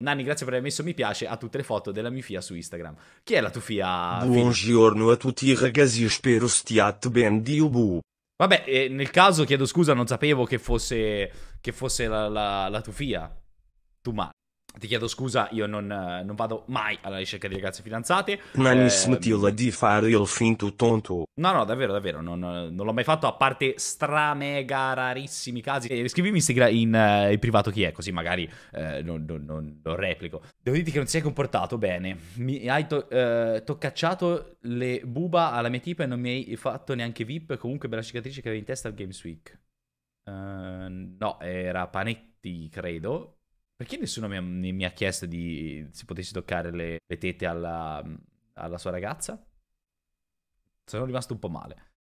Nanni, grazie per aver messo mi piace a tutte le foto della mia fia su Instagram. Chi è la tua fia? Buongiorno a tutti ragazzi, io spero stiate ben di ubu. Vabbè, eh, nel caso chiedo scusa, non sapevo che fosse, che fosse la, la, la tua fia. Tu ma ti chiedo scusa, io non, eh, non, vado mai alla ricerca di ragazze fidanzate. Ma eh, smettila di fare il finto tonto. No, no, davvero, davvero, non, eh, non l'ho mai fatto, a parte stramega rarissimi casi. Eh, scrivimi in, in, in, privato chi è, così magari eh, non, non, lo replico. Devo dirti che non si è comportato bene. Mi hai to- eh, toccacciato le buba alla mia tipa e non mi hai fatto neanche VIP, comunque bella cicatrice che avevi in testa al Games Week. Uh, no, era Panetti, credo. Perché nessuno mi ha, mi ha chiesto di, se potessi toccare le, le tete alla, alla sua ragazza? Sono rimasto un po' male.